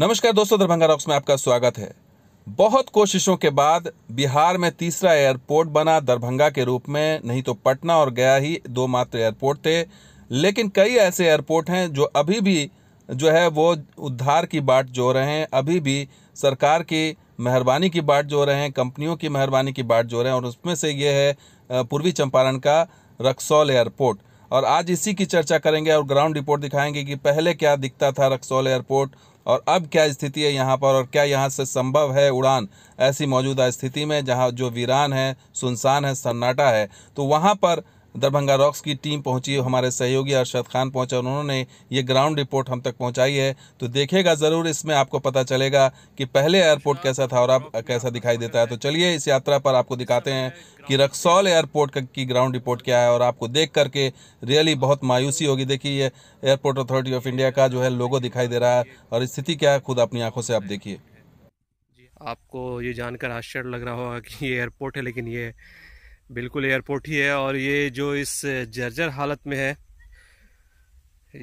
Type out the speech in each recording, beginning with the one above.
नमस्कार दोस्तों दरभंगा रॉक्स में आपका स्वागत है बहुत कोशिशों के बाद बिहार में तीसरा एयरपोर्ट बना दरभंगा के रूप में नहीं तो पटना और गया ही दो मात्र एयरपोर्ट थे लेकिन कई ऐसे एयरपोर्ट हैं जो अभी भी जो है वो उद्धार की बाट जो रहे हैं अभी भी सरकार की मेहरबानी की बाट जो रहे हैं कंपनियों की मेहरबानी की बाट जो रहे हैं और उसमें से ये है पूर्वी चंपारण का रक्सौल एयरपोर्ट और आज इसी की चर्चा करेंगे और ग्राउंड रिपोर्ट दिखाएंगे कि पहले क्या दिखता था रक्सौल एयरपोर्ट और अब क्या स्थिति है यहाँ पर और क्या यहाँ से संभव है उड़ान ऐसी मौजूदा स्थिति में जहाँ जो वीरान है सुनसान है सन्नाटा है तो वहाँ पर दरभंगा रॉक्स की टीम पहुंची हमारे सहयोगी अरशद खान पहुंचे उन्होंने ये ग्राउंड रिपोर्ट हम तक पहुंचाई है तो देखेगा ज़रूर इसमें आपको पता चलेगा कि पहले एयरपोर्ट कैसा था और अब कैसा दिखाई देता है तो चलिए इस यात्रा पर आपको दिखाते हैं कि रक्सौल एयरपोर्ट की ग्राउंड रिपोर्ट क्या है और आपको देख करके रियली बहुत मायूसी होगी देखिए ये एयरपोर्ट अथॉरिटी ऑफ इंडिया का जो है लोगो दिखाई दे रहा है और स्थिति क्या है खुद अपनी आंखों से आप देखिए आपको ये जानकर आश्चर्य लग रहा होगा कि ये एयरपोर्ट है लेकिन ये बिल्कुल एयरपोर्ट ही है और ये जो इस जर्जर हालत में है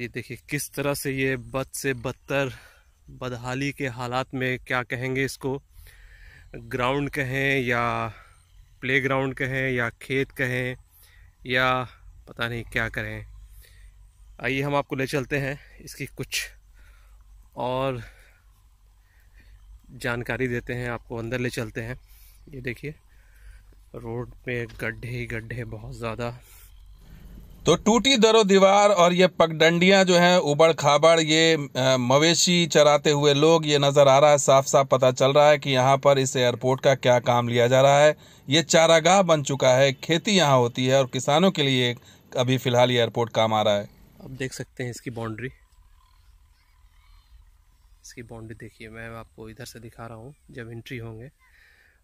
ये देखिए किस तरह से ये बद से बदतर बदहाली के हालात में क्या कहेंगे इसको ग्राउंड कहें या प्लेग्राउंड कहें या खेत कहें या पता नहीं क्या करें आइए हम आपको ले चलते हैं इसकी कुछ और जानकारी देते हैं आपको अंदर ले चलते हैं ये देखिए रोड पे गड्ढे ही गड्ढे बहुत ज़्यादा तो टूटी दरो दीवार और ये पगडंडियां जो हैं उबड़ खाबड़ ये मवेशी चराते हुए लोग ये नज़र आ रहा है साफ साफ पता चल रहा है कि यहाँ पर इस एयरपोर्ट का क्या काम लिया जा रहा है ये चारागाह बन चुका है खेती यहाँ होती है और किसानों के लिए अभी फ़िलहाल एयरपोर्ट काम आ रहा है अब देख सकते हैं इसकी बाउंड्री इसकी बाउंड्री देखिए मैं आपको इधर से दिखा रहा हूँ जब एंट्री होंगे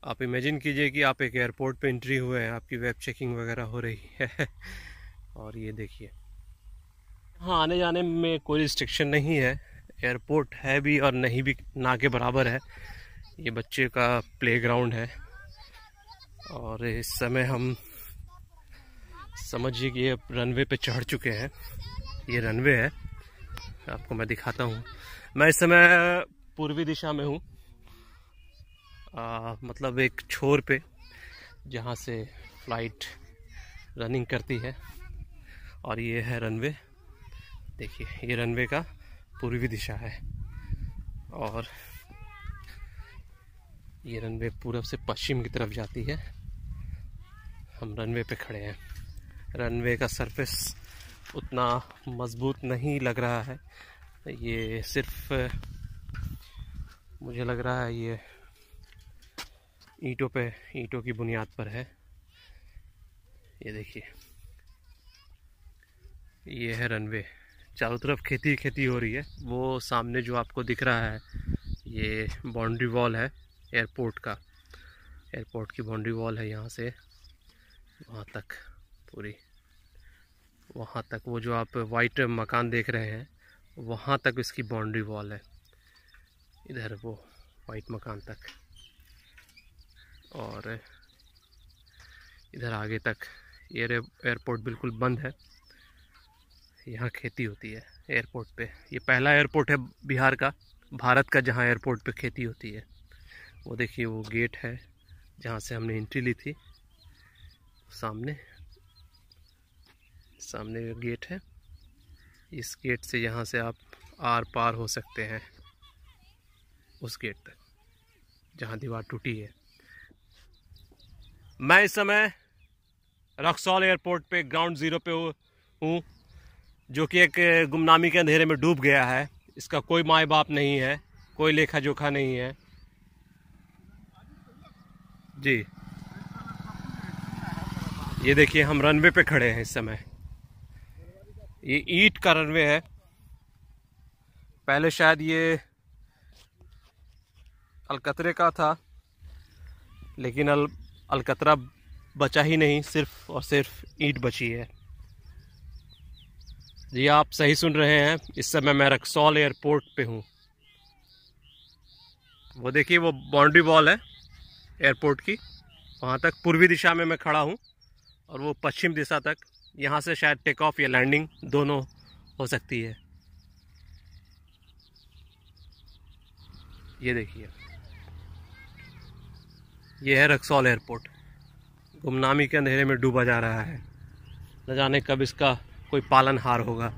आप इमेजिन कीजिए कि आप एक एयरपोर्ट पे एंट्री हुए हैं आपकी वेब चेकिंग वगैरह हो रही है और ये देखिए हाँ आने जाने में कोई रिस्ट्रिक्शन नहीं है एयरपोर्ट है भी और नहीं भी ना के बराबर है ये बच्चे का प्लेग्राउंड है और इस समय हम समझिए कि ये रनवे पे चढ़ चुके हैं ये रनवे है आपको मैं दिखाता हूँ मैं इस समय पूर्वी दिशा में हूँ आ, मतलब एक छोर पे जहाँ से फ्लाइट रनिंग करती है और ये है रनवे देखिए ये रनवे का पूर्वी दिशा है और ये रनवे पूरब से पश्चिम की तरफ जाती है हम रनवे पे खड़े हैं रनवे का सरफेस उतना मजबूत नहीं लग रहा है ये सिर्फ मुझे लग रहा है ये ईंटों पे ईंटों की बुनियाद पर है ये देखिए ये है रनवे चारों तरफ खेती खेती हो रही है वो सामने जो आपको दिख रहा है ये बाउंड्री वॉल है एयरपोर्ट का एयरपोर्ट की बाउंड्री वॉल है यहाँ से वहाँ तक पूरी वहाँ तक वो जो आप वाइट मकान देख रहे हैं वहाँ तक इसकी बाउंड्री वॉल है इधर वो वाइट मकान तक और इधर आगे तक एयर एयरपोर्ट बिल्कुल बंद है यहाँ खेती होती है एयरपोर्ट पे ये पहला एयरपोर्ट है बिहार का भारत का जहाँ एयरपोर्ट पे खेती होती है वो देखिए वो गेट है जहाँ से हमने एंट्री ली थी सामने सामने गेट है इस गेट से यहाँ से आप आर पार हो सकते हैं उस गेट तक जहाँ दीवार टूटी है मैं इस समय रक्सौल एयरपोर्ट पे ग्राउंड ज़ीरो पे हूँ जो कि एक गुमनामी के अंधेरे में डूब गया है इसका कोई माए बाप नहीं है कोई लेखा जोखा नहीं है जी ये देखिए हम रनवे पे खड़े हैं इस समय ये ईट का रनवे है पहले शायद ये अलकतरे का था लेकिन अल अलकतरा बचा ही नहीं सिर्फ और सिर्फ ईंट बची है जी आप सही सुन रहे हैं इस समय मैं रक्सौल एयरपोर्ट पे हूँ वो देखिए वो बाउंड्री वॉल है एयरपोर्ट की वहाँ तक पूर्वी दिशा में मैं खड़ा हूँ और वो पश्चिम दिशा तक यहाँ से शायद टेक ऑफ या लैंडिंग दोनों हो सकती है ये देखिए ये है रक्सौल एयरपोर्ट गुमनामी के अंधेरे में डूबा जा रहा है न जाने कब इसका कोई पालन हार होगा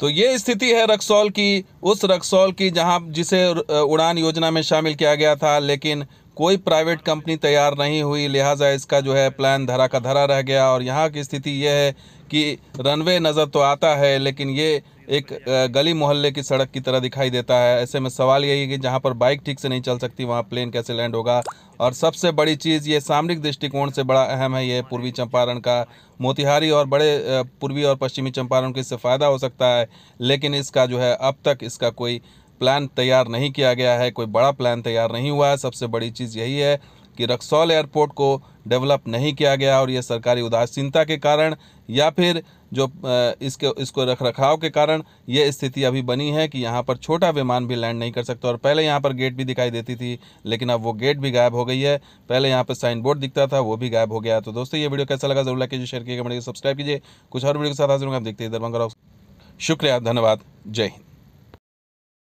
तो ये स्थिति है रक्सौल की उस रक्सौल की जहां जिसे उड़ान योजना में शामिल किया गया था लेकिन कोई प्राइवेट कंपनी तैयार नहीं हुई लिहाजा इसका जो है प्लान धरा का धरा रह गया और यहाँ की स्थिति यह है कि रनवे नज़र तो आता है लेकिन ये एक गली मोहल्ले की सड़क की तरह दिखाई देता है ऐसे में सवाल यही है कि जहाँ पर बाइक ठीक से नहीं चल सकती वहाँ प्लेन कैसे लैंड होगा और सबसे बड़ी चीज़ ये सामरिक दृष्टिकोण से बड़ा अहम है ये पूर्वी चंपारण का मोतिहारी और बड़े पूर्वी और पश्चिमी चंपारण को इससे फ़ायदा हो सकता है लेकिन इसका जो है अब तक इसका कोई प्लान तैयार नहीं किया गया है कोई बड़ा प्लान तैयार नहीं हुआ है सबसे बड़ी चीज़ यही है कि रक्सौल एयरपोर्ट को डेवलप नहीं किया गया और ये सरकारी उदासीनता के कारण या फिर जो इसके इसको रख रखाव के कारण ये स्थिति अभी बनी है कि यहाँ पर छोटा विमान भी लैंड नहीं कर सकता और पहले यहाँ पर गेट भी दिखाई देती थी लेकिन अब वो गेट भी गायब हो गई है पहले यहाँ पर साइन बोर्ड दिखता था वो भी गायब हो गया तो दोस्तों ये वीडियो कैसा लगा जरूर लाइक कीजिए शेयर कीजिए कमेंट कीजिए सब्सक्राइब कीजिए कुछ और वीडियो के साथ हाजिर होंगे आप देखते हैं दरभंगा शुक्रिया धन्यवाद जय हिंद